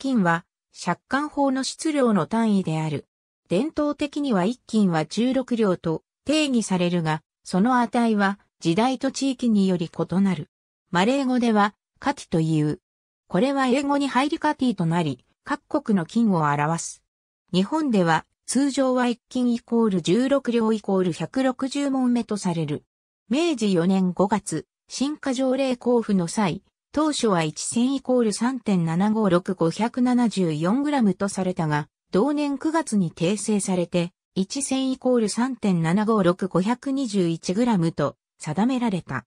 斤は借款法の質量の単位である。伝統的には1斤は16両と定義されるが、その値は時代と地域により異なる。マレー語ではカティという。これは英語に入りカティとなり、各国の金を表す。日本では通常は1金イコール16両イコール160問目とされる。明治4年5月、新化条例交付の際、当初は1000イコール 3.756574g とされたが、同年9月に訂正されて、1000イコール 3.756521g と定められた。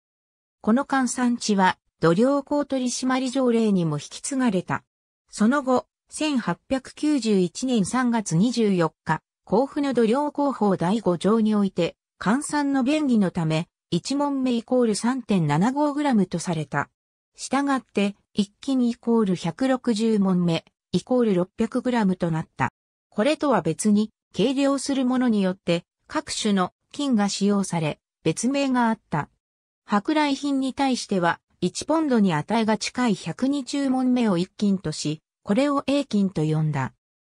この換算値は、土量港取締条例にも引き継がれた。その後、1891年3月24日、甲府の土量広報第5条において、換算の便宜のため、1問目イコール 3.75g とされた。従って、一斤イコール160問目、イコール6 0 0ムとなった。これとは別に、計量するものによって、各種の金が使用され、別名があった。舶来品に対しては、1ポンドに値が近い120問目を一金とし、これを A 金と呼んだ。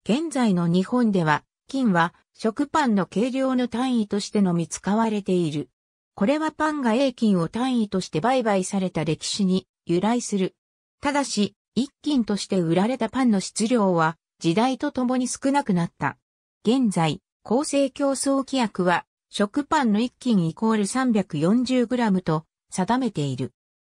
現在の日本では、金は食パンの計量の単位としてのみ使われている。これはパンが A 金を単位として売買された歴史に由来する。ただし、一斤として売られたパンの質量は時代とともに少なくなった。現在、厚生競争規約は食パンの一斤イコール 340g と定めている。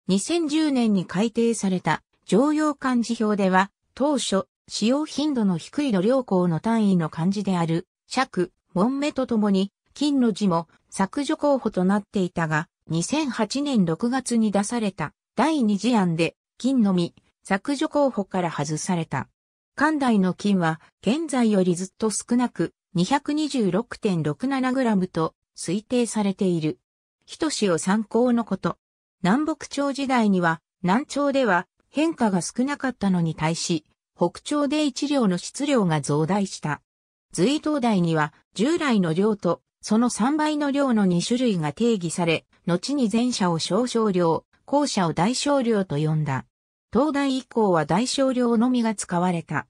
2010年に改定された常用漢字表では当初使用頻度の低い度量項の単位の漢字である尺、門目とともに金の字も削除候補となっていたが2008年6月に出された第二次案で、金のみ、削除候補から外された。関代の金は、現在よりずっと少なく、226.67g と推定されている。人志を参考のこと。南北朝時代には、南朝では変化が少なかったのに対し、北朝で一両の質量が増大した。随唐代には従来の量とその3倍の量の2種類が定義され、後に前者を少々量、校舎を大少量と呼んだ。東大以降は大少量のみが使われた。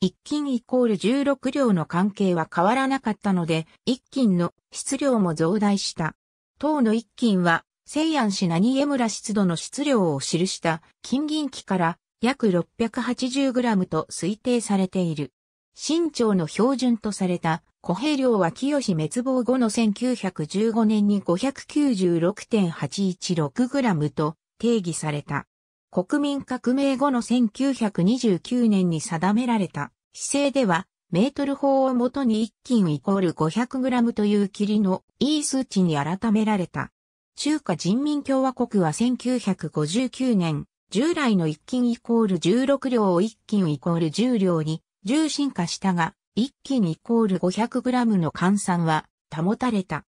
一斤イコール16両の関係は変わらなかったので、一斤の質量も増大した。当の一斤は、西安市何江村湿度の質量を記した金銀器から約 680g と推定されている。新潮の標準とされた小平量は清滅亡後の1915年に 596.816g と定義された。国民革命後の1929年に定められた、規制では、メートル法をもとに一斤イコール 500g という霧のいい数値に改められた。中華人民共和国は1959年、従来の一斤イコール16両を一斤イコール10両に重心化したが、一斤イコール 500g の換算は保たれた。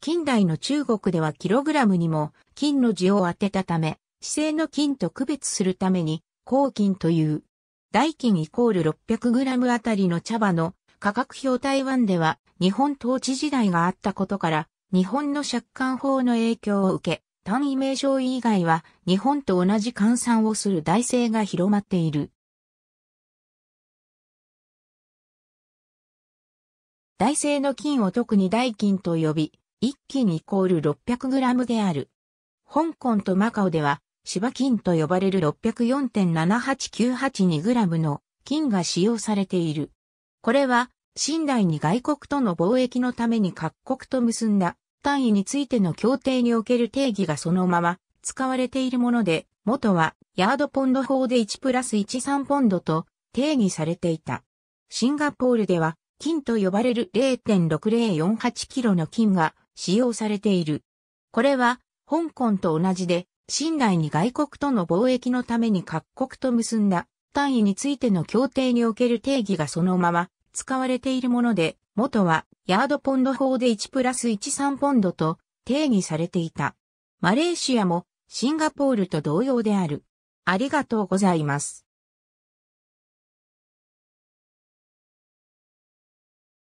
近代の中国ではキログラムにも金の字を当てたため、姿勢の金と区別するために、高金という。代金イコール 600g あたりの茶葉の価格表台湾では日本統治時代があったことから日本の借款法の影響を受け単位名称以外は日本と同じ換算をする代制が広まっている。代制の金を特に代金と呼び、一斤イコール 600g である。香港とマカオでは、芝金と呼ばれる 604.78982g の金が使用されている。これは、新代に外国との貿易のために各国と結んだ単位についての協定における定義がそのまま使われているもので、元はヤードポンド法で1プラス13ポンドと定義されていた。シンガポールでは金と呼ばれる0.6048キロの金が使用されている。これは、香港と同じで、信頼に外国との貿易のために各国と結んだ単位についての協定における定義がそのまま使われているもので、元はヤードポンド法で1プラス13ポンドと定義されていた。マレーシアもシンガポールと同様である。ありがとうございます。